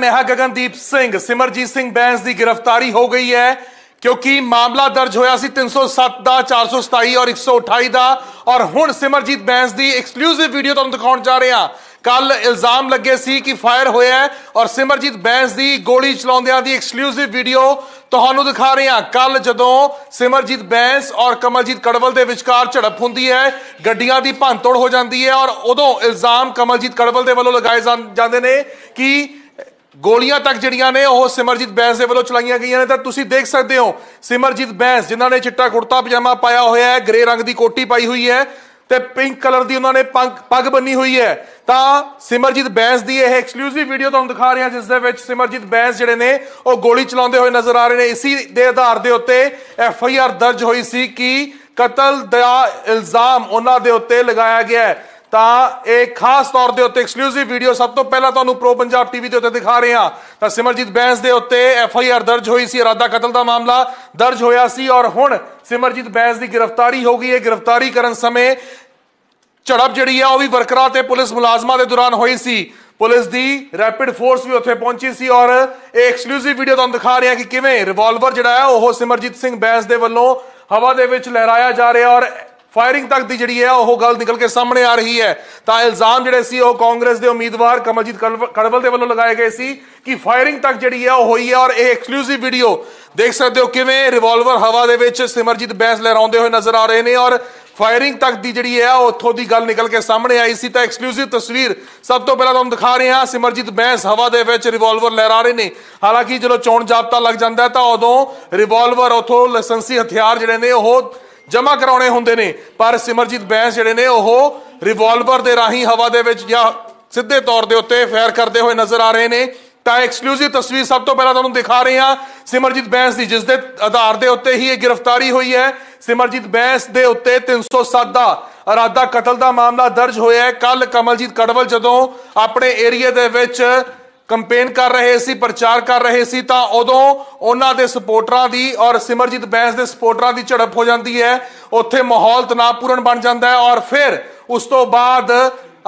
नेहा गगनदीप सिंह सिमरजीत सिंह बैंस की गिरफ्तारी हो गई है ਕਿਉਂਕਿ ਮਾਮਲਾ ਦਰਜ ਹੋਇਆ ਸੀ 307 ਦਾ 427 ਔਰ 128 ਦਾ ਔਰ ਹੁਣ ਸਿਮਰਜੀਤ ਬੈਂਸ ਦੀ ਐਕਸਕਲੂਸਿਵ ਵੀਡੀਓ ਤੁਹਾਨੂੰ ਦਿਖਾਉਣ ਜਾ ਰਹੇ ਹਾਂ ਕੱਲ ਇਲਜ਼ਾਮ ਲੱਗੇ ਸੀ ਕਿ ਫਾਇਰ ਹੋਇਆ ਔਰ ਸਿਮਰਜੀਤ ਬੈਂਸ ਦੀ ਗੋਲੀ ਚਲਾਉਂਦਿਆਂ ਦੀ ਐਕਸਕਲੂਸਿਵ ਵੀਡੀਓ ਤੁਹਾਨੂੰ ਦਿਖਾ ਰਹੇ ਹਾਂ ਕੱਲ ਜਦੋਂ ਸਿਮਰਜੀਤ ਬੈਂਸ ਔਰ ਕਮਲਜੀਤ ਕੜਵਲ ਦੇ ਵਿਚਕਾਰ ਝੜਪ ਹੁੰਦੀ ਹੈ ਗੱਡੀਆਂ ਦੀ ਭੰਨਤੋੜ ਹੋ ਜਾਂਦੀ ਹੈ ਔਰ ਉਦੋਂ ਇਲਜ਼ਾਮ ਕਮਲਜੀਤ ਕੜਵਲ ਦੇ ਵੱਲੋਂ ਲਗਾਏ ਜਾਂਦੇ ਨੇ ਕਿ ਗੋਲੀਆਂ ਤੱਕ ਜਿਹੜੀਆਂ ਨੇ ਉਹ ਸਿਮਰਜੀਤ ਬੈਂਸ ਦੇ ਵੱਲੋਂ ਚਲਾਈਆਂ ਗਈਆਂ ਨੇ ਤਾਂ ਤੁਸੀਂ ਦੇਖ ਸਕਦੇ ਹੋ ਸਿਮਰਜੀਤ ਬੈਂਸ ਜਿਨ੍ਹਾਂ ਨੇ ਚਿੱਟਾ ਕੁੜਤਾ ਪਜਾਮਾ ਪਾਇਆ ਹੋਇਆ ਹੈ ਗ੍ਰੇ ਰੰਗ ਦੀ ਕੋਟੀ ਪਾਈ ਹੋਈ ਹੈ ਤੇ ਪਿੰਕ ਕਲਰ ਦੀ ਉਹਨਾਂ ਨੇ ਪੱਗ ਬੰਨੀ ਹੋਈ ਹੈ ਤਾਂ ਸਿਮਰਜੀਤ ਬੈਂਸ ਦੀ ਇਹ ਐਕਸਕਲੂਸਿਵ ਵੀਡੀਓ ਤੁਹਾਨੂੰ ਦਿਖਾ ਰਿਹਾ ਜਿਸ ਦੇ ਵਿੱਚ ਸਿਮਰਜੀਤ ਬੈਂਸ ਜਿਹੜੇ ਨੇ ਉਹ ਗੋਲੀ ਚਲਾਉਂਦੇ ਹੋਏ ਨਜ਼ਰ ਆ ਰਹੇ ਨੇ ਇਸੇ ਦੇ ਆਧਾਰ ਦੇ ਉੱਤੇ ਐਫ ਆਈ ਆਰ ਦਰਜ ਹੋਈ ਸੀ ਕਿ ਕਤਲ ਦਾ ਇਲਜ਼ਾਮ ਉਹਨਾਂ ਦੇ ਉੱਤੇ ਲਗਾਇਆ ਗਿਆ ਹੈ ਤਾਂ ਇਹ ਖਾਸ ਤੌਰ ਦੇ ਉੱਤੇ ਐਕਸਕਲੂਸਿਵ ਵੀਡੀਓ ਸਭ ਤੋਂ ਪਹਿਲਾਂ ਤੁਹਾਨੂੰ ਪ੍ਰੋ ਪੰਜਾਬ ਟੀਵੀ ਦੇ ਉੱਤੇ ਦਿਖਾ ਰਹੇ ਹਾਂ ਤਾਂ ਸਿਮਰਜੀਤ ਬੈਂਸ ਦੇ ਉੱਤੇ ਐਫ ਆਈ ਆਰ ਦਰਜ ਹੋਈ ਸੀ ਇਰਾਦਾ ਕਤਲ ਦਾ ਮਾਮਲਾ ਦਰਜ ਹੋਇਆ ਸੀ ਔਰ ਹੁਣ ਸਿਮਰਜੀਤ ਬੈਂਸ ਦੀ ਗ੍ਰਿਫਤਾਰੀ ਹੋ ਗਈ ਹੈ ਗ੍ਰਿਫਤਾਰੀ ਕਰਨ ਸਮੇਂ ਝੜਪ ਜਿਹੜੀ ਆ ਉਹ ਵੀ ਵਰਕਰਾਂ ਤੇ ਪੁਲਿਸ ਮੁਲਾਜ਼ਮਾਂ ਦੇ ਦੌਰਾਨ ਹੋਈ ਸੀ ਪੁਲਿਸ ਦੀ ਰੈਪਿਡ ਫੋਰਸ ਵੀ ਉੱਥੇ ਪਹੁੰਚੀ ਸੀ ਔਰ ਇਹ ਐਕਸਕਲੂਸਿਵ ਵੀਡੀਓ ਤੁਹਾਨੂੰ ਦਿਖਾ ਰਹੇ ਹਾਂ ਕਿ ਕਿਵੇਂ ਰਿਵਾਲਵਰ ਜਿਹੜਾ ਹੈ ਉਹ ਸਿਮਰਜੀਤ ਸਿੰਘ ਬੈਂਸ ਦੇ ਵੱਲੋਂ ਹਵਾ ਦੇ ਵਿੱਚ ਲਹਿਰਾਇਆ ਜਾ ਰਿਹਾ ਔਰ ਫਾਇਰਿੰਗ ਤੱਕ ਦੀ ਜਿਹੜੀ ਹੈ ਉਹ ਗੱਲ ਨਿਕਲ ਕੇ ਸਾਹਮਣੇ ਆ ਰਹੀ ਹੈ ਤਾਂ ਇਲਜ਼ਾਮ ਜਿਹੜੇ ਸੀ ਉਹ ਕਾਂਗਰਸ ਦੇ ਉਮੀਦਵਾਰ ਕਮਲਜੀਤ ਕੜਵਲ ਦੇ ਵੱਲੋਂ ਲਗਾਏ ਗਏ ਸੀ ਕਿ ਫਾਇਰਿੰਗ ਤੱਕ ਜਿਹੜੀ ਹੈ ਉਹ ਹੋਈ ਹੈ ਔਰ ਇਹ ਐਕਸਕਲੂਸਿਵ ਵੀਡੀਓ ਦੇਖ ਸਕਦੇ ਹੋ ਕਿਵੇਂ ਰਿਵਾਲਵਰ ਹਵਾ ਦੇ ਵਿੱਚ ਸਿਮਰਜੀਤ ਬੈਂਸ ਲਹਿਰਾਉਂਦੇ ਹੋਏ ਨਜ਼ਰ ਆ ਰਹੇ ਨੇ ਔਰ ਫਾਇਰਿੰਗ ਤੱਕ ਦੀ ਜਿਹੜੀ ਹੈ ਉੱਥੋਂ ਦੀ ਗੱਲ ਨਿਕਲ ਕੇ ਸਾਹਮਣੇ ਆਈ ਸੀ ਤਾਂ ਐਕਸਕਲੂਸਿਵ ਤਸਵੀਰ ਸਭ ਤੋਂ ਪਹਿਲਾਂ ਤੁਹਾਨੂੰ ਦਿਖਾ ਰਹੇ ਹਾਂ ਸਿਮਰਜੀਤ ਬੈਂਸ ਹਵਾ ਦੇ ਵਿੱਚ ਰਿਵਾਲਵਰ ਲਹਿਰਾ ਰਹੇ ਨੇ ਹਾਲਾਂਕਿ ਜਦੋਂ ਚੋਣ ਜਾਬਤਾ ਲੱਗ ਜਾਂਦਾ ਤਾਂ ਉਦੋਂ ਰਿਵਾਲਵਰ ਉੱਥੋਂ ਲਾਇਸੈਂਸੀ ਹਥਿਆਰ ਜਿਹੜੇ ਨੇ ਉਹ ਜਮਾ ਕਰਾਉਣੇ ਹੁੰਦੇ ਨੇ ਪਰ ਸਿਮਰਜੀਤ ਬੈਂਸ ਜਿਹੜੇ ਨੇ ਉਹ ਰਿਵਾਲਵਰ ਦੇ ਰਾਹੀਂ ਹਵਾ ਦੇ ਵਿੱਚ ਜਾਂ ਸਿੱਧੇ ਤੌਰ ਦੇ ਉੱਤੇ ਫਾਇਰ ਕਰਦੇ ਹੋਏ ਨਜ਼ਰ ਆ ਰਹੇ ਨੇ ਤਾਂ ਐਕਸਕਲੂਸਿਵ ਤਸਵੀਰ ਸਭ ਤੋਂ ਪਹਿਲਾਂ ਤੁਹਾਨੂੰ ਦਿਖਾ ਰਹੇ ਹਾਂ ਸਿਮਰਜੀਤ ਬੈਂਸ ਦੀ ਜਿਸ ਦੇ ਆਧਾਰ ਦੇ ਉੱਤੇ ਹੀ ਇਹ ਗ੍ਰਿਫਤਾਰੀ ਹੋਈ ਹੈ ਸਿਮਰਜੀਤ ਬੈਂਸ ਦੇ ਉੱਤੇ 307 ਦਾ ਅਰਾਦਾ ਕਤਲ ਦਾ ਮਾਮਲਾ ਦਰਜ ਹੋਇਆ ਹੈ ਕੱਲ ਕਮਲਜੀਤ ਕੜਵਲ ਜਦੋਂ ਆਪਣੇ ਏਰੀਆ ਦੇ ਵਿੱਚ ਕੰਪੇਨ ਕਰ ਰਹੇ ਸੀ ਪ੍ਰਚਾਰ ਕਰ ਰਹੇ ਸੀ ਤਾਂ ਉਦੋਂ ਉਹਨਾਂ ਦੇ ਸਪੋਰਟਰਾਂ ਦੀ ਔਰ ਸਿਮਰਜੀਤ ਬੈਂਸ ਦੇ ਸਪੋਰਟਰਾਂ ਦੀ ਝੜਪ ਹੋ ਜਾਂਦੀ ਹੈ ਉੱਥੇ ਮਾਹੌਲ ਤਣਾਅਪੂਰਨ ਬਣ ਜਾਂਦਾ ਹੈ ਔਰ ਫਿਰ ਉਸ ਤੋਂ ਬਾਅਦ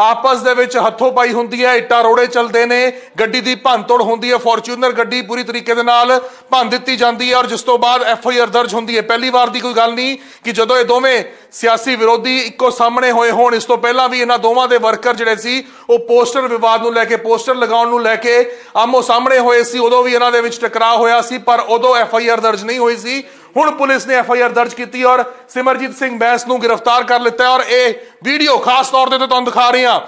ਆਪਸ ਦੇ ਵਿੱਚ ਹੱਥੋਂ ਪਾਈ ਹੁੰਦੀ ਹੈ ਇੱਟਾਂ ਰੋੜੇ ਚਲਦੇ ਨੇ ਗੱਡੀ ਦੀ ਤੋੜ ਹੁੰਦੀ ਹੈ ਫੋਰਚੂਨਰ ਗੱਡੀ ਪੂਰੀ ਤਰੀਕੇ ਦੇ ਨਾਲ ਭੰਨ ਦਿੱਤੀ ਜਾਂਦੀ ਹੈ ਔਰ ਜਿਸ ਤੋਂ ਬਾਅਦ ਐਫ ਆਈ ਆਰ ਦਰਜ ਹੁੰਦੀ ਹੈ ਪਹਿਲੀ ਵਾਰ ਦੀ ਕੋਈ ਗੱਲ ਨਹੀਂ ਕਿ ਜਦੋਂ ਇਹ ਦੋਵੇਂ ਸਿਆਸੀ ਵਿਰੋਧੀ ਇੱਕੋ ਸਾਹਮਣੇ ਹੋਏ ਹੋਣ ਇਸ ਤੋਂ ਪਹਿਲਾਂ ਵੀ ਇਹਨਾਂ ਦੋਵਾਂ ਦੇ ਵਰਕਰ ਜਿਹੜੇ ਸੀ ਉਹ ਪੋਸਟਰ ਵਿਵਾਦ ਨੂੰ ਲੈ ਕੇ ਪੋਸਟਰ ਲਗਾਉਣ ਨੂੰ ਲੈ ਕੇ ਆਮੋ ਸਾਹਮਣੇ ਹੋਏ ਸੀ ਉਦੋਂ ਵੀ ਇਹਨਾਂ ਦੇ ਵਿੱਚ ਟਕਰਾਅ ਹੋਇਆ ਸੀ ਪਰ ਉਦੋਂ ਐਫ ਆਈ ਆਰ ਦਰਜ ਨਹੀਂ ਹੋਈ ਸੀ ਹੁਣ ਪੁਲਿਸ ਨੇ ਐਫ ਆਈ ਆਰ ਦਰਜ ਕੀਤੀ ਔਰ ਸਿਮਰਜੀਤ ਸਿੰਘ ਬੈਂਸ ਨੂੰ ਗ੍ਰਿਫਤਾਰ ਕਰ ਲਿੱਤਾ ਔਰ ਇਹ ਵੀਡੀਓ ਖਾਸ ਤੌਰ ਤੇ ਤੁਹਾਨੂੰ ਦਿਖਾ ਰਹੇ ਹਾਂ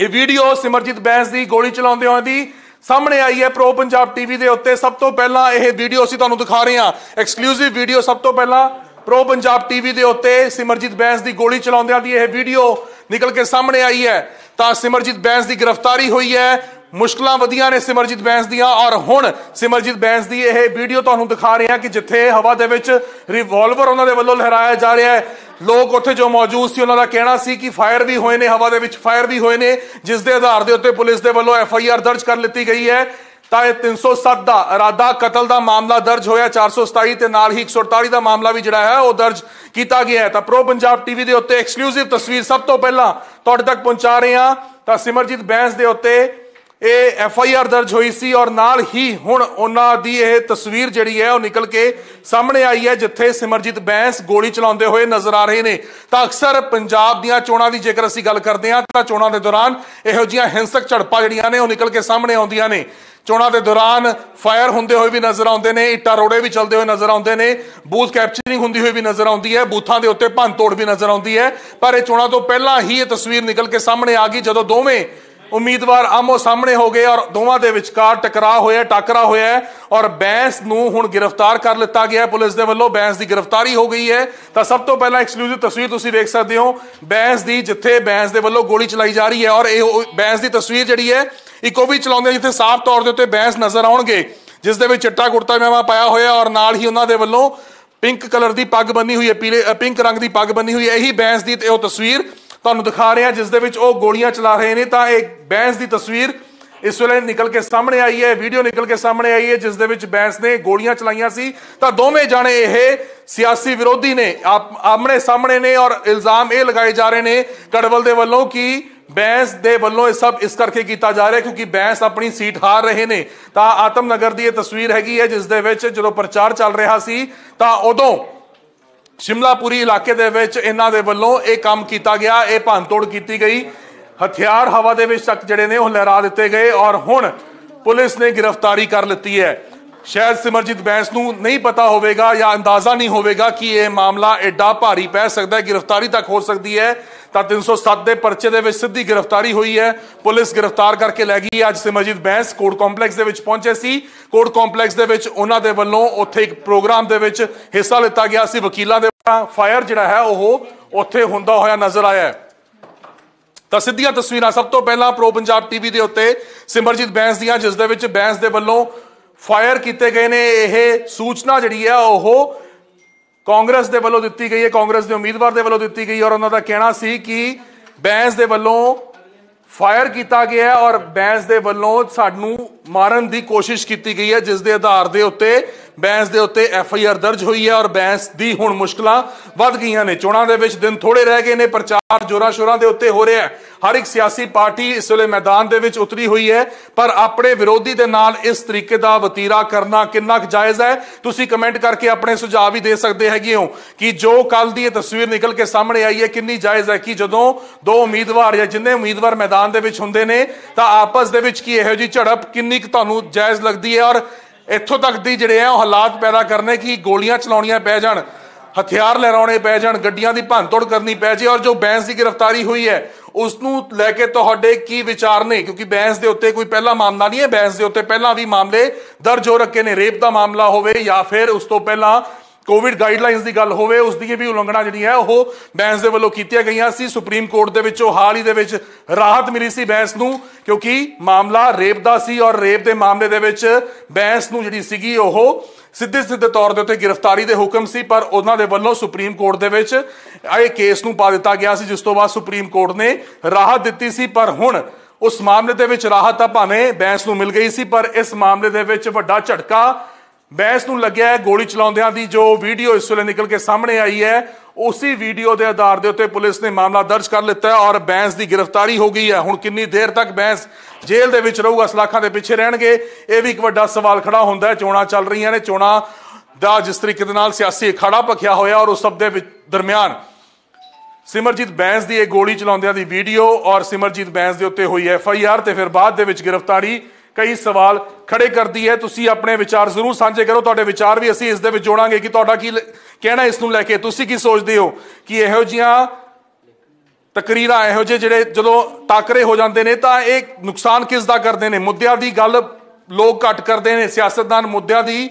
ਇਹ ਵੀਡੀਓ ਸਿਮਰਜੀਤ ਬੈਂਸ ਦੀ ਗੋਲੀ ਚਲਾਉਂਦੇ ਹੋਏ ਦੀ ਸਾਹਮਣੇ ਆਈ ਹੈ ਪ੍ਰੋ ਪੰਜਾਬ ਟੀਵੀ ਦੇ ਉੱਤੇ ਸਭ ਤੋਂ ਪਹਿਲਾਂ ਇਹ ਵੀਡੀਓ ਅਸੀਂ ਤੁਹਾਨੂੰ ਦਿਖਾ ਰਹੇ ਹਾਂ ਐਕਸਕਲੂਸਿਵ ਵੀਡੀਓ ਸਭ ਤੋਂ ਪਹਿਲਾਂ ਪ੍ਰੋ ਪੰਜਾਬ ਟੀਵੀ ਦੇ ਉੱਤੇ ਸਿਮਰਜੀਤ ਬੈਂਸ ਦੀ ਗੋਲੀ ਚਲਾਉਂਦਿਆਂ ਦੀ ਇਹ ਵੀਡੀਓ ਨਿਕਲ ਕੇ ਸਾਹਮਣੇ ਆਈ ਹੈ ਤਾਂ ਸਿਮਰਜੀਤ ਬੈਂਸ ਦੀ ਗ੍ਰਿਫਤਾਰੀ ਹੋਈ ਹੈ ਮੁਸ਼ਕਲਾਂ ਵਧੀਆਂ ਨੇ ਸਿਮਰਜੀਤ ਬੈਂਸ ਦੀਆਂ ਔਰ ਹੁਣ ਸਿਮਰਜੀਤ ਬੈਂਸ ਦੀ ਇਹ ਵੀਡੀਓ ਤੁਹਾਨੂੰ ਦਿਖਾ ਰਹੇ ਹਾਂ ਕਿ ਜਿੱਥੇ ਹਵਾ ਦੇ ਵਿੱਚ ਰਿਵਾਲਵਰ ਉਹਨਾਂ ਦੇ ਵੱਲੋਂ ਲਹਿਰਾਇਆ ਜਾ ਰਿਹਾ ਹੈ ਲੋਕ ਉੱਥੇ ਜੋ ਮੌਜੂਦ ਸੀ ਉਹਨਾਂ ਦਾ ਕਹਿਣਾ ਸੀ ਕਿ ਫਾਇਰ ਵੀ ਹੋਏ ਨੇ ਹਵਾ ਦੇ ਵਿੱਚ ਫਾਇਰ ਵੀ ਹੋਏ ਨੇ ਜਿਸ ਦੇ ਆਧਾਰ ਦੇ ਉੱਤੇ ਪੁਲਿਸ ਦੇ ਵੱਲੋਂ ਐਫ ਆਈ ਆਰ ਦਰਜ ਕਰ ਲਿੱਤੀ ਗਈ ਹੈ ਤਾਂ ਇਹ 307 ਦਾ ਇਰਾਦਾ ਕਤਲ ਦਾ ਮਾਮਲਾ ਦਰਜ ਹੋਇਆ 427 ਤੇ ਨਾਲ ਹੀ 148 ਦਾ ਮਾਮਲਾ ਵੀ ਜਿਹੜਾ ਹੈ ਉਹ ਦਰਜ ਕੀਤਾ ਗਿਆ ਹੈ ਤਾਂ ਪ੍ਰੋ ਪੰਜਾਬ ਟੀਵੀ ਦੇ ਉੱਤੇ ਐਕਸਕਲੂਸਿਵ ਤਸਵੀਰ ਸਭ ਤੋਂ ਪਹਿਲਾਂ ਤੁਹਾਡੇ ਤੱਕ ਪਹੁੰਚਾ ਰਹੇ ਹਾਂ ਤਾਂ ਸਿਮਰਜੀਤ ਬੈਂਸ ਦੇ ਉੱਤੇ ਇਹ ਐਫ ਆਈ ਆਰ ਦਰਜ ਹੋਈ ਸੀ ਔਰ ਨਾਲ ਹੀ ਹੁਣ ਉਹਨਾਂ ਦੀ ਇਹ ਤਸਵੀਰ ਜਿਹੜੀ ਹੈ ਉਹ ਨਿਕਲ ਕੇ ਸਾਹਮਣੇ ਆਈ ਹੈ ਜਿੱਥੇ ਸਿਮਰਜੀਤ ਬੈਂਸ ਗੋਲੀ ਚਲਾਉਂਦੇ ਹੋਏ ਨਜ਼ਰ ਆ ਰਹੇ ਨੇ ਤਾਂ ਅਕਸਰ ਪੰਜਾਬ ਦੀਆਂ ਚੋਣਾਂ ਦੀ ਜੇਕਰ ਅਸੀਂ ਗੱਲ ਕਰਦੇ ਹਾਂ ਤਾਂ ਚੋਣਾਂ ਦੇ ਦੌਰਾਨ ਇਹੋ ਜਿਹੀਆਂ ਹਿੰਸਕ ਝੜਪਾਂ ਜਿਹੜੀਆਂ ਨੇ ਉਹ ਨਿਕਲ ਕੇ ਸਾਹਮਣੇ ਆਉਂਦੀਆਂ ਨੇ ਚੋਣਾਂ ਦੇ ਦੌਰਾਨ ਫਾਇਰ ਹੁੰਦੇ ਹੋਏ ਵੀ ਨਜ਼ਰ ਆਉਂਦੇ ਨੇ ਇੱਟਾਂ ਰੋੜੇ ਵੀ ਚਲਦੇ ਹੋਏ ਨਜ਼ਰ ਆਉਂਦੇ ਨੇ ਬੂਥ ਕੈਪਚਰਿੰਗ ਹੁੰਦੀ ਹੋਈ ਵੀ ਨਜ਼ਰ ਆਉਂਦੀ ਹੈ ਬੂਥਾਂ ਦੇ ਉੱਤੇ ਭੰਨ ਤੋੜ ਵੀ ਨਜ਼ਰ ਆਉਂਦੀ ਹੈ ਪਰ ਇਹ ਚੋਣਾਂ ਤੋਂ ਪਹਿਲਾਂ ਹੀ ਇਹ ਤਸਵੀਰ ਨਿਕਲ ਕੇ ਸਾਹਮਣੇ ਆ ਗਈ ਜਦੋਂ ਦੋਵੇਂ ਉਮੀਦਵਾਰ ਆਮੋ ਸਾਹਮਣੇ ਹੋ ਗਏ ਔਰ ਦੋਵਾਂ ਦੇ ਵਿਚਕਾਰ ਟਕਰਾਅ ਹੋਇਆ ਟਕਰਾਅ ਹੋਇਆ ਔਰ ਬੈਂਸ ਨੂੰ ਹੁਣ ਗ੍ਰਿਫਤਾਰ ਕਰ ਲਿੱਤਾ ਗਿਆ ਹੈ ਪੁਲਿਸ ਦੇ ਵੱਲੋਂ ਬੈਂਸ ਦੀ ਗ੍ਰਿਫਤਾਰੀ ਹੋ ਗਈ ਹੈ ਤਾਂ ਸਭ ਤੋਂ ਪਹਿਲਾਂ ਐਕਸਕਲੂਸਿਵ ਤਸਵੀਰ ਤੁਸੀਂ ਵੇਖ ਸਕਦੇ ਹੋ ਬੈਂਸ ਦੀ ਜਿੱਥੇ ਬੈਂਸ ਦੇ ਵੱਲੋਂ ਗੋਲੀ ਚਲਾਈ ਜਾ ਰਹੀ ਹੈ ਔਰ ਇਹ ਬੈਂਸ ਦੀ ਤਸਵੀਰ ਜਿਹੜੀ ਹੈ ਇਕੋ ਵੀ ਚਲਾਉਂਦੇ ਜਿੱਥੇ ਸਾਫ਼ ਤੌਰ ਦੇ ਉੱਤੇ ਬੈਂਸ ਨਜ਼ਰ ਆਉਣਗੇ ਜਿਸ ਦੇ ਵਿੱਚ ਚਿੱਟਾ ਕੁਰਤਾ ਪਜਾਮਾ ਪਾਇਆ ਹੋਇਆ ਔਰ ਨਾਲ ਹੀ ਉਹਨਾਂ ਦੇ ਵੱਲੋਂ ਪਿੰਕ ਕਲਰ ਦੀ ਪੱਗ ਬੰਨੀ ਹੋਈ ਹੈ ਪੀਲੇ ਪਿੰਕ ਰੰਗ ਦੀ ਪੱਗ ਬੰਨੀ ਹੋਈ ਹੈ ਇਹੀ ਬੈਂਸ ਦੀ ਤੇ ਉਹ ਤਸਵੀਰ ਤੁਹਾਨੂੰ ਦਿਖਾ ਰਿਹਾ ਜਿਸ ਦੇ ਵਿੱਚ ਉਹ ਗੋਲੀਆਂ ਚਲਾ ਰਹੇ ਨੇ ਤਾਂ ਇੱਕ ਬੈਂਸ ਦੀ ਤਸਵੀਰ ਇਸ ਵੇਲੇ ਨਿਕਲ ਕੇ ਸਾਹਮਣੇ ਆਈ ਹੈ ਵੀਡੀਓ ਨਿਕਲ ਕੇ ਸਾਹਮਣੇ ਆਈ ਹੈ ਜਿਸ ਦੇ ਵਿੱਚ ਬੈਂਸ ਨੇ ਗੋਲੀਆਂ ਚਲਾਈਆਂ ਸੀ ਤਾਂ ਦੋਵੇਂ ਜਾਣੇ ਇਹ ਸਿਆਸੀ ਵਿਰੋਧੀ ਨੇ ਆਮਣੇ ਸਾਹਮਣੇ ਨੇ ਔਰ ਇਲਜ਼ਾਮ ਇਹ ਲਗਾਏ ਜਾ ਰਹੇ ਨੇ ਕੜਵਲ ਦੇ ਵੱਲੋਂ ਕਿ ਬੈਂਸ ਦੇ ਵੱਲੋਂ ਇਹ ਸਭ ਇਸ ਕਰਕੇ ਕੀਤਾ ਜਾ ਰਿਹਾ ਕਿਉਂਕਿ ਬੈਂਸ ਆਪਣੀ ਸੀਟ ਹਾਰ ਰਹੇ ਨੇ ਤਾਂ ਆਤਮ ਨਗਰ ਦੀ ਇਹ ਤਸਵੀਰ ਹੈਗੀ ਹੈ ਜਿਸ ਦੇ ਵਿੱਚ ਜਦੋਂ ਪ੍ਰਚਾਰ ਚੱਲ ਰਿਹਾ ਸੀ ਤਾਂ ਉਦੋਂ ਸ਼ਿਮਲਾਪੁਰੀ ਇਲਾਕੇ ਦੇ ਵਿੱਚ ਇਹਨਾਂ ਦੇ ਵੱਲੋਂ ਇਹ ਕੰਮ ਕੀਤਾ ਗਿਆ ਇਹ ਭੰਨਤੋੜ ਕੀਤੀ ਗਈ ਹਥਿਆਰ ਹਵਾ ਦੇ ਵਿੱਚ ਤੱਕ ਜਿਹੜੇ ਨੇ ਉਹ ਲਹਿਰਾ ਦਿੱਤੇ ਗਏ ਔਰ ਹੁਣ ਪੁਲਿਸ ਨੇ ਗ੍ਰਿਫਤਾਰੀ ਕਰ ਲਈ ਹੈ ਸ਼ਾਇਦ ਸਿਮਰਜੀਤ ਬੈਂਸ ਨੂੰ ਨਹੀਂ ਪਤਾ ਹੋਵੇਗਾ ਜਾਂ ਅੰਦਾਜ਼ਾ ਨਹੀਂ ਹੋਵੇਗਾ ਕਿ ਇਹ ਮਾਮਲਾ ਐਡਾ ਭਾਰੀ ਪੈ ਸਕਦਾ ਹੈ ਗ੍ਰਿਫਤਾਰੀ ਤੱਕ ਹੋ ਸਕਦੀ ਹੈ ਤਾਂ 307 ਦੇ ਪਰਚੇ ਦੇ ਵਿੱਚ ਸਿੱਧੀ ਗ੍ਰਿਫਤਾਰੀ ਹੋਈ ਹੈ ਪੁਲਿਸ ਗ੍ਰਿਫਤਾਰ ਕਰਕੇ ਲੈ ਗਈ ਅੱਜ ਸਿਮਰਜੀਤ ਬੈਂਸ ਕੋਰਟ ਕੰਪਲੈਕਸ ਦੇ ਵਿੱਚ ਪਹੁੰਚੇ ਸੀ ਕੋਰਟ ਕੰਪਲੈਕਸ ਦੇ ਵਿੱਚ ਉਹਨਾਂ ਦੇ ਵੱਲੋਂ ਉੱਥੇ ਇੱਕ ਪ੍ਰੋਗਰਾਮ ਦੇ ਵਿੱਚ ਹਿੱਸਾ ਲਿੱਤਾ ਗਿਆ ਸੀ ਵਕੀਲਾਂ ਦੇ ਫਾਇਰ ਜਿਹੜਾ ਹੈ ਉਹ ਉੱਥੇ ਹੁੰਦਾ ਹੋਇਆ ਨਜ਼ਰ ਆਇਆ ਹੈ ਤਾਂ ਸਿੱਧੀਆਂ ਤਸਵੀਰਾਂ ਸਭ ਤੋਂ ਪਹਿਲਾਂ ਪ੍ਰੋ ਪੰਜਾਬ ਟੀਵੀ ਦੇ ਉੱਤੇ ਸਿਮਰਜੀਤ ਬੈਂਸ ਦੀਆਂ ਜਿਸ ਦੇ ਵਿੱਚ ਬੈਂਸ ਦੇ ਵੱਲੋਂ ਫਾਇਰ ਕੀਤੇ ਗਏ ਨੇ ਇਹ ਸੂਚਨਾ ਜਿਹੜੀ ਹੈ ਉਹ ਕਾਂਗਰਸ ਦੇ ਵੱਲੋਂ ਦਿੱਤੀ ਗਈ ਹੈ ਕਾਂਗਰਸ ਦੇ ਉਮੀਦਵਾਰ ਦੇ ਵੱਲੋਂ ਦਿੱਤੀ ਗਈ ਔਰ ਉਹਨਾਂ ਦਾ ਕਹਿਣਾ ਸੀ ਕਿ ਬੈਂਸ ਦੇ ਵੱਲੋਂ ਫਾਇਰ ਕੀਤਾ ਗਿਆ ਔਰ ਬੈਂਸ ਦੇ ਵੱਲੋਂ ਸਾਨੂੰ ਮਾਰਨ ਦੀ ਕੋਸ਼ਿਸ਼ ਕੀਤੀ ਗਈ ਹੈ ਜਿਸ ਦੇ ਆਧਾਰ ਦੇ ਉੱਤੇ ਬੈਂਸ ਦੇ ਉੱਤੇ ਐਫ ਆਈ ਆਰ ਦਰਜ ਹੋਈ ਹੈ ਔਰ ਬੈਂਸ ਦੀ ਹੁਣ ਮੁਸ਼ਕਲਾਂ ਵੱਧ ਗਈਆਂ ਨੇ ਚੋਣਾਂ ਦੇ ਵਿੱਚ ਦਿਨ ਥੋੜੇ ਰਹਿ ਗਏ ਨੇ ਪ੍ਰਚਾਰ ਜੋਰਾ ਸ਼ੋਰਾਂ ਦੇ ਉੱਤੇ ਹੋ ਰਿਹਾ ਹੈ ਹਰ ਇੱਕ ਸਿਆਸੀ ਪਾਰਟੀ ਇਸ ਵੇਲੇ ਮੈਦਾਨ ਦੇ ਵਿੱਚ ਉਤਰੀ ਹੋਈ ਹੈ ਪਰ ਆਪਣੇ ਵਿਰੋਧੀ ਦੇ ਨਾਲ ਇਸ ਤਰੀਕੇ ਦਾ ਵਤੀਰਾ ਕਰਨਾ ਕਿੰਨਾ ਕੁ ਜਾਇਜ਼ ਹੈ ਤੁਸੀਂ ਕਮੈਂਟ ਕਰਕੇ ਆਪਣੇ ਸੁਝਾਅ ਵੀ ਦੇ ਸਕਦੇ ਹੈਗੇ ਹੋ ਕਿ ਜੋ ਕੱਲ ਦੀ ਇਹ ਤਸਵੀਰ ਨਿਕਲ ਕੇ ਸਾਹਮਣੇ ਆਈ ਹੈ ਕਿੰਨੀ ਜਾਇਜ਼ ਹੈ ਕਿ ਜਦੋਂ ਦੋ ਉਮੀਦਵਾਰ ਜਾਂ ਜਿੰਨੇ ਉਮੀਦਵਾਰ ਮੈਦਾਨ ਦੇ ਵਿੱਚ ਹੁੰਦੇ ਨੇ ਤਾਂ ਆਪਸ ਦੇ ਵਿੱਚ ਕੀ ਇਹੋ ਜੀ ਝੜਪ ਕਿੰਨੀ ਕੁ ਤੁਹਾਨੂੰ ਜਾਇਜ਼ ਲੱਗਦੀ ਹੈ ਔਰ ਇੱਥੋਂ ਤੱਕ ਦੀ ਜਿਹੜੇ ਆ ਉਹ ਹਾਲਾਤ ਪੈਦਾ ਕਰਨੇ ਕਿ ਗੋਲੀਆਂ ਚਲਾਉਣੀਆਂ ਪੈ ਜਾਣ ਹਥਿਆਰ ਲੈਣਾਉਣੇ ਪੈ ਜਾਣ ਗੱਡੀਆਂ ਦੀ ਤੋੜ ਕਰਨੀ ਪੈ ਜੇ ਔਰ ਜੋ ਬੈਂਸ ਦੀ ਗ੍ਰਿਫਤਾਰੀ ਹੋਈ ਹੈ ਉਸ ਨੂੰ ਲੈ ਕੇ ਤੁਹਾਡੇ ਕੀ ਵਿਚਾਰ ਨੇ ਕਿਉਂਕਿ ਬੈਂਸ ਦੇ ਉੱਤੇ ਕੋਈ ਪਹਿਲਾ ਮਾਮਲਾ ਨਹੀਂ ਹੈ ਬੈਂਸ ਦੇ ਉੱਤੇ ਪਹਿਲਾਂ ਵੀ ਮਾਮਲੇ ਦਰਜ ਹੋ ਰੱਖੇ ਨੇ ਰੇਪ ਦਾ ਮਾਮਲਾ ਹੋਵੇ ਜਾਂ ਫਿਰ ਉਸ ਤੋਂ ਪਹਿਲਾਂ ਕੋਵਿਡ ਗਾਈਡਲਾਈਨਸ ਦੀ ਗੱਲ ਹੋਵੇ ਉਸ ਦੀ ਵੀ ਉਲੰਘਣਾ ਜਿਹੜੀ ਹੈ ਉਹ ਬੈਂਸ ਦੇ ਵੱਲੋਂ ਕੀਤੀਆਂ ਗਈਆਂ ਸੀ ਸੁਪਰੀਮ ਕੋਰਟ ਦੇ ਵਿੱਚੋਂ ਹਾਲ ਹੀ ਦੇ ਵਿੱਚ ਰਾਹਤ ਮਿਲੀ ਸੀ ਬੈਂਸ ਨੂੰ ਕਿਉਂਕਿ ਮਾਮਲਾ ਰੇਪ ਦਾ ਸੀ ਔਰ ਰੇਪ ਦੇ ਮਾਮਲੇ ਦੇ ਵਿੱਚ ਬੈਂਸ ਨੂੰ ਜਿਹੜੀ ਸੀਗੀ ਉਹ ਸਿੱਧੇ ਸਿੱਧੇ ਤੌਰ ਦੇ ਉੱਤੇ ਗ੍ਰਿਫਤਾਰੀ ਦੇ ਹੁਕਮ ਸੀ ਪਰ ਉਹਨਾਂ ਦੇ ਵੱਲੋਂ ਸੁਪਰੀਮ ਕੋਰਟ ਦੇ ਵਿੱਚ ਇਹ ਕੇਸ ਨੂੰ ਪਾ ਦਿੱਤਾ ਗਿਆ ਸੀ ਜਿਸ ਤੋਂ ਬਾਅਦ ਸੁਪਰੀਮ ਕੋਰਟ ਨੇ ਰਾਹਤ ਦਿੱਤੀ ਸੀ ਪਰ ਹੁਣ ਉਸ ਮਾਮਲੇ ਦੇ ਵਿੱਚ ਰਾਹਤ ਤਾਂ ਭਾਵੇਂ ਬੈਂਸ ਨੂੰ ਮਿਲ ਗਈ ਸੀ ਪਰ ਇਸ ਮਾਮਲੇ ਦੇ ਵਿੱਚ ਵੱਡਾ ਝਟਕਾ ਬੈਂਸ ਨੂੰ ਲੱਗਿਆ ਗੋਲੀ ਚਲਾਉਂਦਿਆਂ ਦੀ ਜੋ ਵੀਡੀਓ ਇਸ ਵੇਲੇ ਨਿਕਲ ਕੇ ਸਾਹਮਣੇ ਆਈ ਹੈ ਉਸੇ ਵੀਡੀਓ ਦੇ ਆਧਾਰ ਦੇ ਉੱਤੇ ਪੁਲਿਸ ਨੇ ਮਾਮਲਾ ਦਰਜ ਕਰ ਲਿੱਤਾ ਹੈ ਔਰ ਬੈਂਸ ਦੀ ਗ੍ਰਿਫਤਾਰੀ ਹੋ ਗਈ ਹੈ ਹੁਣ ਕਿੰਨੀ ਦੇਰ ਤੱਕ ਬੈਂਸ ਜੇਲ੍ਹ ਦੇ ਵਿੱਚ ਰਹੂਗਾ ਸਲਾਖਾਂ ਦੇ ਪਿੱਛੇ ਰਹਿਣਗੇ ਇਹ ਵੀ ਇੱਕ ਵੱਡਾ ਸਵਾਲ ਖੜਾ ਹੁੰਦਾ ਹੈ ਚੋਣਾਂ ਚੱਲ ਰਹੀਆਂ ਨੇ ਚੋਣਾਂ ਦਾ ਜਿਸ ਤਰੀਕੇ ਦੇ ਨਾਲ ਸਿਆਸੀ ਅਖਾੜਾ ਪਖਿਆ ਹੋਇਆ ਔਰ ਉਸ ਸਭ ਦੇ ਵਿੱਚ ਦਰਮਿਆਨ ਸਿਮਰਜੀਤ ਬੈਂਸ ਦੀ ਇਹ ਗੋਲੀ ਚਲਾਉਂਦਿਆਂ ਦੀ ਵੀਡੀਓ ਔਰ ਸਿਮਰਜੀਤ ਬੈਂਸ ਦੇ ਉੱਤੇ ਹੋਈ ਐਫ ਆਈ ਆਰ ਤੇ ਫਿਰ ਬਾਅਦ ਦੇ ਵਿੱਚ ਗ੍ਰਿਫਤਾਰੀ ਕਈ ਸਵਾਲ ਖੜੇ ਕਰਦੀ ਹੈ ਤੁਸੀਂ ਆਪਣੇ ਵਿਚਾਰ ਜ਼ਰੂਰ ਸਾਂਝੇ ਕਰੋ ਤੁਹਾਡੇ ਵਿਚਾਰ ਵੀ ਅਸੀਂ ਇਸ ਦੇ ਵਿੱਚ ਜੋੜਾਂਗੇ ਕਿ ਤੁਹਾਡਾ ਕੀ ਕਹਿਣਾ ਇਸ ਨੂੰ ਲੈ ਕੇ ਤੁਸੀਂ ਕੀ ਸੋਚਦੇ ਹੋ ਕਿ ਇਹੋ ਜਿਹਾਂ ਤਕਰੀਰਾਂ ਇਹੋ ਜਿਹੇ ਜਿਹੜੇ ਜਦੋਂ ਟਾਕਰੇ ਹੋ ਜਾਂਦੇ ਨੇ ਤਾਂ ਇਹ ਨੁਕਸਾਨ ਕਿਸ ਦਾ ਕਰਦੇ ਨੇ ਮੁੱਦਿਆਂ ਦੀ ਗੱਲ ਲੋਕ ਘੱਟ ਕਰਦੇ ਨੇ ਸਿਆਸਤਦਾਨ ਮੁੱਦਿਆਂ ਦੀ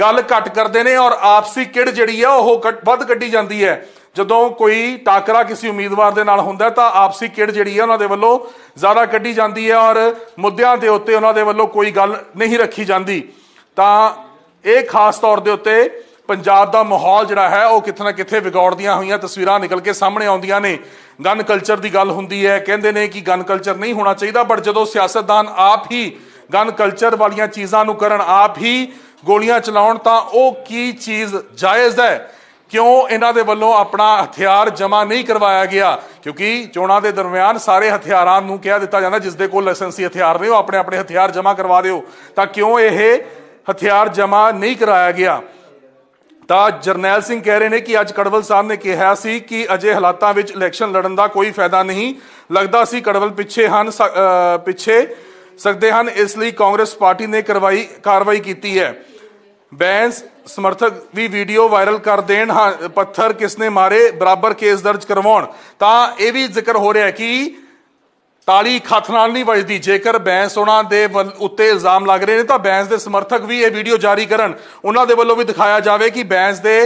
ਗੱਲ ਘਟ ਕਰਦੇ ਨੇ ਔਰ ਆਪਸੀ ਕਿੜ ਜਿਹੜੀ ਆ ਉਹ ਵੱਧ ਕੱਢੀ ਜਾਂਦੀ ਹੈ ਜਦੋਂ ਕੋਈ ਟਾਕਰਾ ਕਿਸੇ ਉਮੀਦਵਾਰ ਦੇ ਨਾਲ ਹੁੰਦਾ ਤਾਂ ਆਪਸੀ ਕਿੜ ਜਿਹੜੀ ਆ ਉਹਨਾਂ ਦੇ ਵੱਲੋਂ ਜ਼ਿਆਦਾ ਕੱਢੀ ਜਾਂਦੀ ਹੈ ਔਰ ਮੁੱਦਿਆਂ ਦੇ ਉੱਤੇ ਉਹਨਾਂ ਦੇ ਵੱਲੋਂ ਕੋਈ ਗੱਲ ਨਹੀਂ ਰੱਖੀ ਜਾਂਦੀ ਤਾਂ ਇਹ ਖਾਸ ਤੌਰ ਦੇ ਉੱਤੇ ਪੰਜਾਬ ਦਾ ਮਾਹੌਲ ਜਿਹੜਾ ਹੈ ਉਹ ਕਿਤਨਾ ਕਿੱਥੇ ਕਿਤੇ ਹੋਈਆਂ ਤਸਵੀਰਾਂ ਨਿਕਲ ਕੇ ਸਾਹਮਣੇ ਆਉਂਦੀਆਂ ਨੇ ਗਨ ਕਲਚਰ ਦੀ ਗੱਲ ਹੁੰਦੀ ਹੈ ਕਹਿੰਦੇ ਨੇ ਕਿ ਗਨ ਕਲਚਰ ਨਹੀਂ ਹੋਣਾ ਚਾਹੀਦਾ ਬਟ ਜਦੋਂ ਸਿਆਸਤਦਾਨ ਆਪ ਹੀ ਗਨ ਕਲਚਰ ਵਾਲੀਆਂ ਚੀਜ਼ਾਂ ਨੂੰ ਕਰਨ ਆਪ ਹੀ ਗੋਲੀਆਂ ਚਲਾਉਣ ਤਾਂ ਉਹ ਕੀ ਚੀਜ਼ ਜਾਇਜ਼ ਹੈ ਕਿਉਂ ਇਹਨਾਂ ਦੇ ਵੱਲੋਂ ਆਪਣਾ ਹਥਿਆਰ ਜਮਾ ਨਹੀਂ ਕਰਵਾਇਆ ਗਿਆ ਕਿਉਂਕਿ ਚੋਣਾਂ ਦੇ ਦਰਮਿਆਨ ਸਾਰੇ ਹਥਿਆਰਾਂ ਨੂੰ ਕਿਹਾ ਦਿੱਤਾ ਜਾਂਦਾ ਜਿਸ ਦੇ ਕੋਲ ਲਾਇਸੈਂਸੀ ਹਥਿਆਰ ਨੇ ਉਹ ਆਪਣੇ ਆਪਣੇ ਹਥਿਆਰ ਜਮਾ ਕਰਵਾ ਦਿਓ ਤਾਂ ਕਿਉਂ ਇਹ ਹਥਿਆਰ ਜਮਾ ਨਹੀਂ ਕਰਾਇਆ ਗਿਆ ਤਾਂ ਜਰਨੈਲ ਸਿੰਘ ਕਹਿ ਰਹੇ ਨੇ ਕਿ ਅੱਜ ਕੜਵਲ ਸਾਹਿਬ ਨੇ ਕਿਹਾ ਸੀ ਕਿ ਅਜੇ ਹਾਲਾਤਾਂ ਵਿੱਚ ਇਲੈਕਸ਼ਨ ਲੜਨ ਦਾ ਕੋਈ ਫਾਇਦਾ ਨਹੀਂ ਲੱਗਦਾ ਸੀ ਕੜਵਲ ਪਿੱਛੇ ਹਨ ਪਿੱਛੇ ਸਕਦੇ ਹਨ ਇਸ ਲਈ ਕਾਂਗਰਸ ਪਾਰਟੀ ਨੇ ਕਰਵਾਈ ਕਾਰਵਾਈ ਕੀਤੀ ਹੈ ਬੈਂਸ ਸਮਰਥਕ ਵੀ ਵੀਡੀਓ ਵਾਇਰਲ ਕਰ ਦੇਣ ਪੱਥਰ ਕਿਸ ਨੇ ਮਾਰੇ ਬਰਾਬਰ ਕੇਸ ਦਰਜ ਕਰਵਾਉਣ ਤਾਂ ਇਹ ਵੀ ਜ਼ਿਕਰ ਹੋ ਰਿਹਾ ਕਿ ਤਾਲੀ ਖੱਤ ਨਾਲ ਨਹੀਂ ਵੱਜਦੀ ਜੇਕਰ ਬੈਂਸ ਉਹਨਾਂ ਦੇ ਉੱਤੇ ਇਲਜ਼ਾਮ ਲੱਗ ਰਹੇ ਨੇ ਤਾਂ ਬੈਂਸ ਦੇ ਸਮਰਥਕ ਵੀ ਇਹ ਵੀਡੀਓ ਜਾਰੀ ਕਰਨ ਉਹਨਾਂ ਦੇ ਵੱਲੋਂ ਵੀ ਦਿਖਾਇਆ ਜਾਵੇ ਕਿ ਬੈਂਸ ਦੇ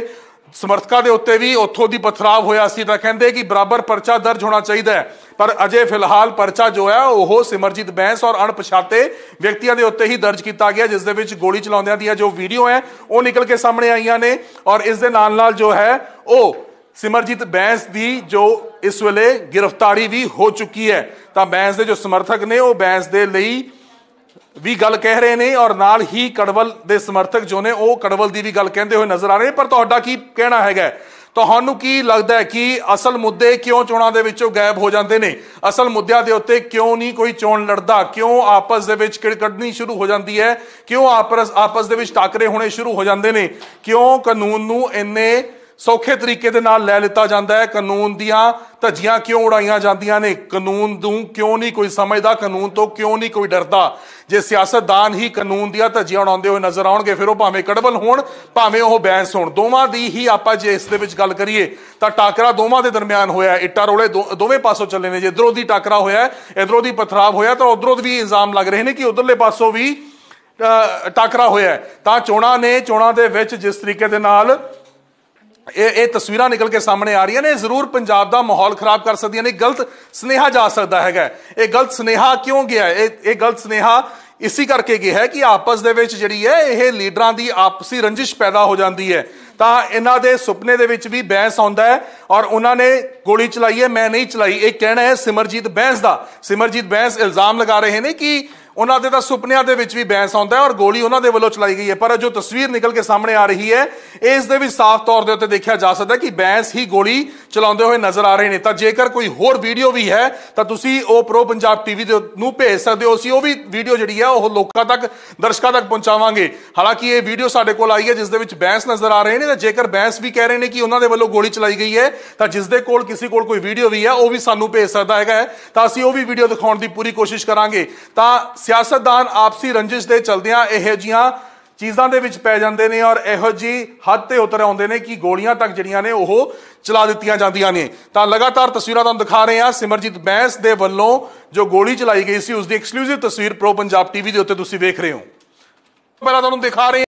ਸਮਰਥਕਾਂ ਦੇ ਉੱਤੇ ਵੀ ਉੱਥੋਂ ਦੀ ਪਥਰਾਵ ਹੋਇਆ ਸੀ ਤਾਂ ਕਹਿੰਦੇ ਕਿ ਬਰਾਬਰ ਪਰਚਾ ਦਰਜ ਹੋਣਾ ਚਾਹੀਦਾ ਹੈ ਪਰ ਅਜੇ ਫਿਲਹਾਲ ਪਰਚਾ ਜੋ ਹੈ ਉਹ ਸਿਮਰਜੀਤ ਬੈਂਸ ਔਰ ਅਣਪਛਾਤੇ ਵਿਅਕਤੀਆਂ ਦੇ ਉੱਤੇ ਹੀ ਦਰਜ ਕੀਤਾ ਗਿਆ ਜਿਸ ਦੇ ਵਿੱਚ ਗੋਲੀ ਚਲਾਉਂਦਿਆਂ ਦੀਆਂ ਜੋ ਵੀਡੀਓ ਹੈ ਉਹ ਨਿਕਲ ਕੇ ਸਾਹਮਣੇ ਆਈਆਂ ਨੇ ਔਰ ਇਸ ਦੇ ਨਾਲ ਨਾਲ ਜੋ ਹੈ ਉਹ ਸਿਮਰਜੀਤ ਬੈਂਸ ਦੀ ਜੋ ਇਸ ਵੇਲੇ ਗ੍ਰਿਫਤਾਰੀ ਵੀ ਹੋ ਚੁੱਕੀ ਹੈ ਤਾਂ ਬੈਂਸ ਦੇ ਜੋ ਸਮਰਥਕ ਨੇ ਉਹ ਬੈਂਸ ਦੇ ਲਈ ਵੀ ਗੱਲ ਕਹਿ ਰਹੇ ਨੇ ਔਰ ਨਾਲ ਹੀ ਕੜਵਲ ਦੇ ਸਮਰਥਕ ਜੋ ਨੇ ਉਹ ਕੜਵਲ ਦੀ ਵੀ ਗੱਲ ਕਹਿੰਦੇ ਹੋਏ ਨਜ਼ਰ ਆ ਰਹੇ ਪਰ ਤੁਹਾਡਾ ਕੀ ਕਹਿਣਾ ਹੈਗਾ ਤੁਹਾਨੂੰ ਕੀ ਲੱਗਦਾ ਹੈ ਕਿ ਅਸਲ ਮੁੱਦੇ ਕਿਉਂ ਚੋਣਾਂ ਦੇ ਵਿੱਚੋਂ ਗਾਇਬ ਹੋ ਜਾਂਦੇ ਨੇ ਅਸਲ ਮੁੱਦਿਆਂ ਦੇ ਉੱਤੇ ਕਿਉਂ ਨਹੀਂ ਕੋਈ ਚੋਣ ਲੜਦਾ ਕਿਉਂ ਆਪਸ ਦੇ ਵਿੱਚ ਕਿੜਕੜਨੀ ਸ਼ੁਰੂ ਹੋ ਜਾਂਦੀ ਹੈ ਕਿਉਂ ਆਪਸ ਆਪਸ ਦੇ ਵਿੱਚ ਟਕਰੇ ਹੋਣੇ ਸ਼ੁਰੂ ਹੋ ਜਾਂਦੇ ਨੇ ਕਿਉਂ ਕਾਨੂੰਨ ਨੂੰ ਇੰਨੇ ਸੌਖੇ ਤਰੀਕੇ ਦੇ ਨਾਲ ਲੈ ਲਿੱਤਾ ਜਾਂਦਾ ਹੈ ਕਾਨੂੰਨ ਦੀਆਂ ਧੱਜੀਆਂ ਕਿਉਂ ਉਡਾਈਆਂ ਜਾਂਦੀਆਂ ਨੇ ਕਾਨੂੰਨ ਨੂੰ ਕਿਉਂ ਨਹੀਂ ਕੋਈ ਸਮਝਦਾ ਕਾਨੂੰਨ ਤੋਂ ਕਿਉਂ ਨਹੀਂ ਕੋਈ ਡਰਦਾ ਜੇ ਸਿਆਸਤਦਾਨ ਹੀ ਕਾਨੂੰਨ ਦੀਆਂ ਧੱਜੀਆਂ ਉਡਾਉਂਦੇ ਹੋਏ ਨਜ਼ਰ ਆਉਣਗੇ ਫਿਰ ਉਹ ਭਾਵੇਂ ਕੜਬਲ ਹੋਣ ਭਾਵੇਂ ਉਹ ਬੈਂਸ ਹੋਣ ਦੋਵਾਂ ਦੀ ਹੀ ਆਪਾਂ ਜੇ ਇਸ ਦੇ ਵਿੱਚ ਗੱਲ ਕਰੀਏ ਤਾਂ ਟਾਕਰਾ ਦੋਵਾਂ ਦੇ ਦਰਮਿਆਨ ਹੋਇਆ ਇੱਟਾ ਰੋਲੇ ਦੋਵੇਂ ਪਾਸੋਂ ਚੱਲੇ ਨੇ ਜੇ ਇਧਰੋਂ ਦੀ ਟਾਕਰਾ ਹੋਇਆ ਇਧਰੋਂ ਦੀ ਪਥਰਾਵ ਹੋਇਆ ਤਾਂ ਉਧਰੋਂ ਵੀ ਇਲਜ਼ਾਮ ਲੱਗ ਰਹੇ ਨੇ ਕਿ ਉਧਰਲੇ ਪਾਸੋਂ ਵੀ ਟਾਕਰਾ ਹੋਇਆ ਤਾਂ ਚੋਣਾ ਨੇ ਚੋਣਾ ਦੇ ਵਿੱਚ ਜਿਸ ਤਰੀਕੇ ਦੇ ਨਾਲ ਇਹ ਇਹ ਤਸਵੀਰਾਂ ਨਿਕਲ ਕੇ ਸਾਹਮਣੇ ਆ ਰਹੀਆਂ ਨੇ ਜ਼ਰੂਰ ਪੰਜਾਬ ਦਾ ਮਾਹੌਲ ਖਰਾਬ ਕਰ ਸਕਦੀਆਂ ਨੇ ਗਲਤ ਸਨੇਹਾ ਜਾ ਸਕਦਾ ਹੈਗਾ ਇਹ ਗਲਤ ਸਨੇਹਾ ਕਿਉਂ ਗਿਆ ਇਹ ਇਹ ਗਲਤ ਸਨੇਹਾ ਇਸੇ ਕਰਕੇ ਗਿਆ ਹੈ ਕਿ ਆਪਸ ਦੇ ਵਿੱਚ ਜਿਹੜੀ ਹੈ ਇਹ ਲੀਡਰਾਂ ਦੀ ਆਪਸੀ ਰੰਜਿਸ਼ ਪੈਦਾ ਹੋ ਜਾਂਦੀ ਹੈ ਤਾਂ ਇਹਨਾਂ ਦੇ ਸੁਪਨੇ ਦੇ ਵਿੱਚ ਵੀ ਬੈਂਸ ਆਉਂਦਾ ਹੈ ਔਰ ਉਹਨਾਂ ਨੇ ਗੋਲੀ ਚਲਾਈ ਹੈ ਮੈਂ ਨਹੀਂ ਚਲਾਈ ਇਹ ਕਹਿਣਾ ਹੈ ਸਿਮਰਜੀਤ ਬੈਂਸ ਦਾ ਸਿਮਰਜੀਤ ਬੈਂਸ ਇਲਜ਼ਾਮ ਲਗਾ ਰਹੇ ਨੇ ਕਿ ਉਹਨਾਂ ਦੇ ਤਾਂ ਸੁਪਨਿਆਂ ਦੇ ਵਿੱਚ ਵੀ ਬੈਂਸ ਆਉਂਦਾ ਹੈ ਔਰ ਗੋਲੀ ਉਹਨਾਂ ਦੇ ਵੱਲੋਂ ਚਲਾਈ ਗਈ ਹੈ ਪਰ ਜੋ ਤਸਵੀਰ ਨਿਕਲ ਕੇ ਸਾਹਮਣੇ ਆ ਰਹੀ ਹੈ ਇਸ ਦੇ ਵੀ ਸਾਫ਼ ਤੌਰ ਦੇ ਉੱਤੇ ਦੇਖਿਆ ਜਾ ਸਕਦਾ ਕਿ ਬੈਂਸ ਹੀ ਗੋਲੀ ਚਲਾਉਂਦੇ ਹੋਏ ਨਜ਼ਰ ਆ ਰਹੇ ਨੇ ਤਾਂ ਜੇਕਰ ਕੋਈ ਹੋਰ ਵੀਡੀਓ ਵੀ ਹੈ ਤਾਂ ਤੁਸੀਂ ਉਹ ਪ੍ਰੋ ਪੰਜਾਬ ਟੀਵੀ ਦੇ ਨੂੰ ਭੇਜ ਸਕਦੇ ਹੋ ਅਸੀਂ ਉਹ ਵੀ ਵੀਡੀਓ ਜਿਹੜੀ ਹੈ ਉਹ ਲੋਕਾਂ ਤੱਕ ਦਰਸ਼ਕਾਂ ਤੱਕ ਪਹੁੰਚਾਵਾਂਗੇ ਹਾਲਾਂਕਿ ਇਹ ਵੀਡੀਓ ਸਾਡੇ ਕੋਲ ਆਈ ਹੈ ਜਿਸ ਦੇ ਵਿੱਚ ਬੈਂਸ ਨਜ਼ਰ ਆ ਰਹੇ ਨੇ ਤਾਂ ਜੇਕਰ ਬੈਂਸ ਵੀ ਕਹਿ ਰਹੇ ਨੇ ਕਿ ਉਹਨਾਂ ਦੇ ਵੱਲੋਂ ਗੋਲੀ ਚਲਾਈ ਗਈ ਹੈ ਤਾਂ ਜਿਸ ਦੇ ਕੋਲ ਕਿਸੇ ਕੋਲ ਕੋਈ ਵੀਡੀਓ ਵੀ ਹੈ ਉਹ ਵੀ ਸਾਨੂੰ ਭੇਜ ਸਕਦਾ ਹੈਗਾ ਤਾਂ ਅਸੀਂ ਉਹ ਵੀ ਵੀਡੀਓ ਦਿਖਾਉਣ ਦੀ ਪੂਰੀ ਕੋਸ਼ਿਸ਼ ਕਰਾਂਗੇ ਤਾਂ ਸਿਆਸਤਦਾਨ ਆਪਸੀ ਰੰਜਿਸ਼ ਦੇ ਚਲਦਿਆਂ ਇਹ ਜੀਆਂ ਚੀਜ਼ਾਂ ਦੇ ਵਿੱਚ ਪੈ ਜਾਂਦੇ ਨੇ ਔਰ ਇਹੋ ਜੀ ਹੱਦ ਤੇ ਉਤਰ ਆਉਂਦੇ ਨੇ ਕਿ ਗੋਲੀਆਂ ਤੱਕ ਜਿਹੜੀਆਂ ਨੇ ਉਹ ਚਲਾ ਦਿੱਤੀਆਂ ਜਾਂਦੀਆਂ ਨੇ ਤਾਂ ਲਗਾਤਾਰ ਤਸਵੀਰਾਂ ਤੁਹਾਨੂੰ ਦਿਖਾ ਰਹੇ ਹਾਂ ਸਿਮਰਜੀਤ ਬੈਂਸ ਦੇ ਵੱਲੋਂ ਜੋ ਗੋਲੀ ਚਲਾਈ ਗਈ ਸੀ ਉਸ ਦੀ ਐਕਸਕਲੂਸਿਵ ਤਸਵੀਰ ਪ੍ਰੋ ਪੰਜਾਬ ਟੀਵੀ ਦੇ ਉੱਤੇ ਤੁਸੀਂ ਵੇਖ ਰਹੇ ਹੋ ਪਹਿਲਾਂ ਤੁਹਾਨੂੰ ਦਿਖਾ ਰਹੇ